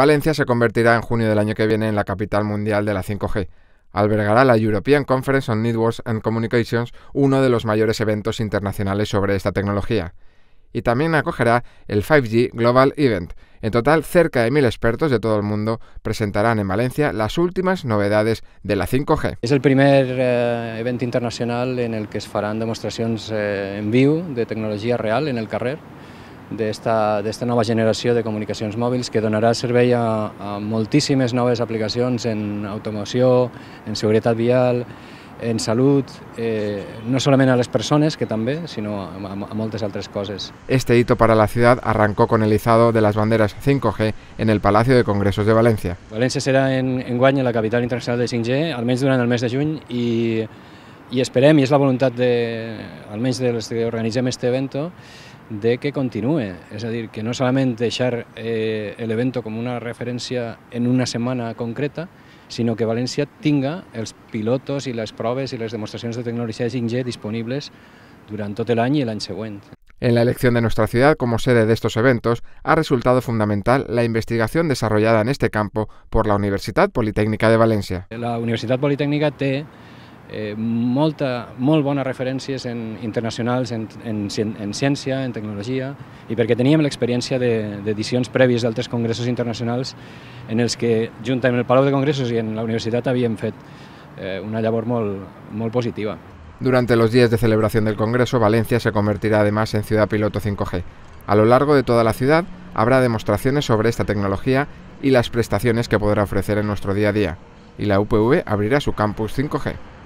Valencia se convertirá en junio del año que viene en la capital mundial de la 5G. Albergará la European Conference on Networks and Communications, uno de los mayores eventos internacionales sobre esta tecnología. Y también acogerá el 5G Global Event. En total, cerca de mil expertos de todo el mundo presentarán en Valencia las últimas novedades de la 5G. Es el primer eh, evento internacional en el que se farán demostraciones eh, en vivo de tecnología real en el carrer. d'esta nova generació de comunicacions mòbils que donarà servei a, a moltíssimes noves aplicacions en automoció, en seguretat vial, en salut, eh, no solament a les persones, que també, sinó a, a, a muchas otras cosas. Este hito para la ciudad arrancó con el izado de las banderas 5G en el Palacio de Congresos de València. València serà en, en guany la capital internacional de 5G, almenys durant el mes de juny, i, i esperem, i és la voluntat de, almenys dels que organitzem este evento, de que continúe, es decir, que no solamente echar eh, el evento como una referencia en una semana concreta, sino que Valencia tinga los pilotos y las pruebas y las demostraciones de tecnología de g disponibles durante todo el año y el año siguiente. En la elección de nuestra ciudad como sede de estos eventos ha resultado fundamental la investigación desarrollada en este campo por la Universidad Politécnica de Valencia. La Universidad Politécnica té eh, molta, molt bones referències en, internacionals en, en, en ciència, en tecnologia, i perquè teníem l'experiència d'edicions prèvies d'altres congressos internacionals en els que, junta amb el Palau de Congressos i en la universitat, havíem fet eh, una labor molt, molt positiva. Durante los días de celebración del Congreso, Valencia se convertirá además en ciudad piloto 5G. A lo largo de toda la ciudad habrá demostraciones sobre esta tecnología y las prestaciones que podrá ofrecer en nuestro día a día. Y la UPV abrirá su campus 5G.